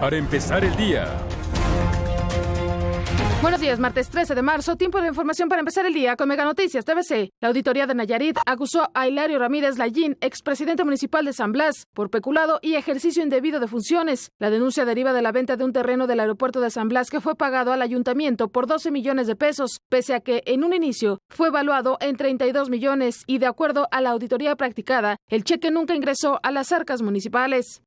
para empezar el día. Buenos días, martes 13 de marzo, tiempo de información para empezar el día con Mega Noticias TVC. La auditoría de Nayarit acusó a Hilario Ramírez Lallín, expresidente municipal de San Blas, por peculado y ejercicio indebido de funciones. La denuncia deriva de la venta de un terreno del aeropuerto de San Blas que fue pagado al ayuntamiento por 12 millones de pesos, pese a que en un inicio fue evaluado en 32 millones y de acuerdo a la auditoría practicada, el cheque nunca ingresó a las arcas municipales.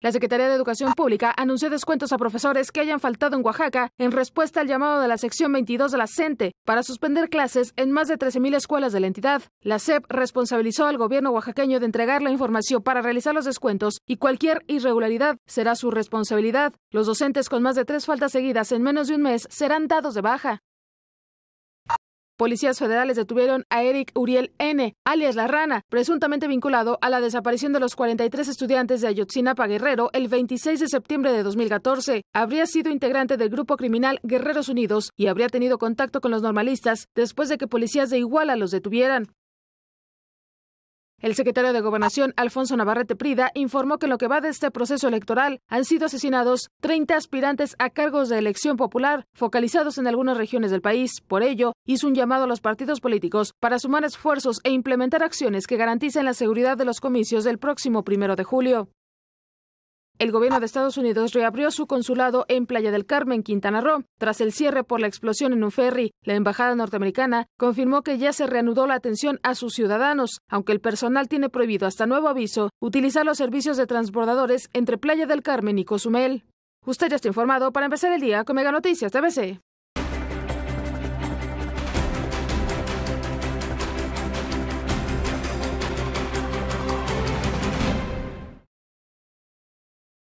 La Secretaría de Educación Pública anunció descuentos a profesores que hayan faltado en Oaxaca en respuesta al llamado de la sección 22 de la CENTE para suspender clases en más de 13.000 escuelas de la entidad. La SEP responsabilizó al gobierno oaxaqueño de entregar la información para realizar los descuentos y cualquier irregularidad será su responsabilidad. Los docentes con más de tres faltas seguidas en menos de un mes serán dados de baja. Policías federales detuvieron a Eric Uriel N., alias La Rana, presuntamente vinculado a la desaparición de los 43 estudiantes de Ayotzinapa Guerrero el 26 de septiembre de 2014. Habría sido integrante del grupo criminal Guerreros Unidos y habría tenido contacto con los normalistas después de que policías de Iguala los detuvieran. El secretario de Gobernación, Alfonso Navarrete Prida, informó que en lo que va de este proceso electoral han sido asesinados 30 aspirantes a cargos de elección popular, focalizados en algunas regiones del país. Por ello, hizo un llamado a los partidos políticos para sumar esfuerzos e implementar acciones que garanticen la seguridad de los comicios del próximo primero de julio el gobierno de Estados Unidos reabrió su consulado en Playa del Carmen, Quintana Roo. Tras el cierre por la explosión en un ferry, la embajada norteamericana confirmó que ya se reanudó la atención a sus ciudadanos, aunque el personal tiene prohibido hasta nuevo aviso utilizar los servicios de transbordadores entre Playa del Carmen y Cozumel. Usted ya está informado para empezar el día con Mega Noticias TVC.